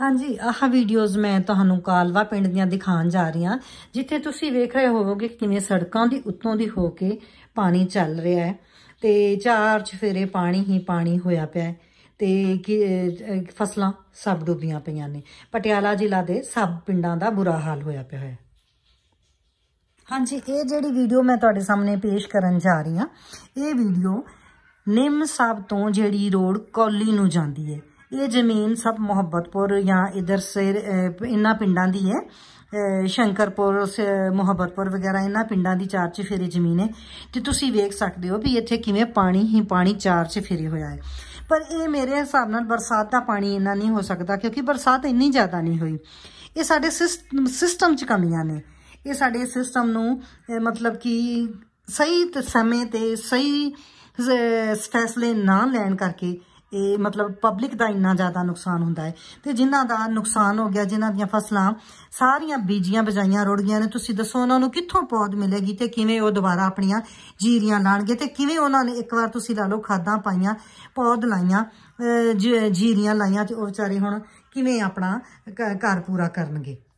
ਹਾਂਜੀ ਆਹ ਵੀਡੀਓਜ਼ ਮੈਂ ਤੁਹਾਨੂੰ ਕਾਲਵਾ ਪਿੰਡ ਦੀਆਂ ਦਿਖਾਉਣ ਜਾ ਰਹੀ ਹਾਂ ਜਿੱਥੇ ਤੁਸੀਂ ਵੇਖ ਰਹੇ ਹੋਵੋਗੇ ਕਿਵੇਂ ਸੜਕਾਂ ਦੀ ਉੱਤੋਂ ਦੀ ਹੋ ਕੇ ਪਾਣੀ ਚੱਲ ਰਿਹਾ ਹੈ ਤੇ ਚਾਰ ਚਫੇਰੇ ਪਾਣੀ ਹੀ ਪਾਣੀ ਹੋਇਆ ਪਿਆ ਤੇ ਕਿ ਫਸਲਾਂ ਸਭ ਡੁੱਬੀਆਂ ਪਈਆਂ ਨੇ ਪਟਿਆਲਾ ਜ਼ਿਲ੍ਹਾ ਦੇ ਸਭ ਪਿੰਡਾਂ ਦਾ ਬੁਰਾ ਹਾਲ ਹੋਇਆ ਪਿਆ ਹੈ ਹਾਂਜੀ ਇਹ ਜਿਹੜੀ ਵੀਡੀਓ ਮੈਂ ਤੁਹਾਡੇ ਸਾਹਮਣੇ ਪੇਸ਼ ਕਰਨ ਜਾ ਰਹੀ ਹਾਂ ਇਹ ਵੀਡੀਓ ਨਿੰਮ ਸਾਹਿਬ ਤੋਂ ਜਿਹੜੀ ਰੋਡ ਕੌਲੀ ਨੂੰ ਜਾਂਦੀ ਹੈ ਇਹ ਜ਼ਮੀਨ ਸਭ ਮੁਹੱਬਤਪੁਰ ਜਾਂ ਇਧਰ ਸੇ ਇਨਾ ਪਿੰਡਾਂ ਦੀ ਹੈ ਸ਼ੰਕਰਪੁਰ ਮੁਹੱਬਤਪੁਰ ਵਗੈਰਾ ਇਨਾ ਪਿੰਡਾਂ ਦੀ ਚਾਰ ਫੇਰੇ ਜ਼ਮੀਨ ਹੈ ਤੇ ਤੁਸੀਂ ਵੇਖ ਸਕਦੇ ਹੋ ਵੀ ਇੱਥੇ ਕਿਵੇਂ ਪਾਣੀ ਹੀ ਪਾਣੀ ਚਾਰ ਫੇਰੇ ਹੋਇਆ ਹੈ ਪਰ ਇਹ ਮੇਰੇ ਹਿਸਾਬ ਨਾਲ ਬਰਸਾਤ ਦਾ ਪਾਣੀ ਇੰਨਾ ਨਹੀਂ ਹੋ ਸਕਦਾ ਕਿਉਂਕਿ ਬਰਸਾਤ ਇੰਨੀ ਜ਼ਿਆਦਾ ਨਹੀਂ ਹੋਈ ਇਹ ਸਾਡੇ ਸਿਸਟਮ 'ਚ ਕਮੀਆਂ ਨੇ ਇਹ ਸਾਡੇ ਸਿਸਟਮ ਨੂੰ ਮਤਲਬ ਕਿ ਸਹੀ ਸਮੇਂ ਤੇ ਸਹੀ ਫੈਸਲੇ ਨਾ ਲੈਣ ਕਰਕੇ ਇਹ ਮਤਲਬ ਪਬਲਿਕ ਦਾ ਇੰਨਾ ਜ਼ਿਆਦਾ ਨੁਕਸਾਨ ਹੁੰਦਾ ਹੈ ਤੇ ਜਿਨ੍ਹਾਂ ਦਾ ਨੁਕਸਾਨ ਹੋ ਗਿਆ ਜਿਨ੍ਹਾਂ ਦੀਆਂ ਫਸਲਾਂ ਸਾਰੀਆਂ ਬੀਜੀਆਂ ਬਜਾਈਆਂ ਰੁੜ ਗਈਆਂ ਨੇ ਤੁਸੀਂ ਦੱਸੋ ਉਹਨਾਂ ਨੂੰ ਕਿੱਥੋਂ ਪੌਦ ਮਿਲੇਗੀ ਤੇ ਕਿਵੇਂ ਉਹ ਦੁਬਾਰਾ ਆਪਣੀਆਂ ਜੀਰੀਆਂ ਲਾਣਗੇ ਤੇ ਕਿਵੇਂ ਉਹਨਾਂ ਨੇ ਇੱਕ ਵਾਰ ਤੁਸੀਂ ਲਾ ਲਓ ਖਾਦਾਂ ਪਾਈਆਂ ਪੌਦ ਲਾਈਆਂ ਜੀਰੀਆਂ ਲਾਈਆਂ ਤੇ ਉਹ ਵਿਚਾਰੇ ਹੁਣ ਕਿਵੇਂ ਆਪਣਾ ਘਰ ਪੂਰਾ ਕਰਨਗੇ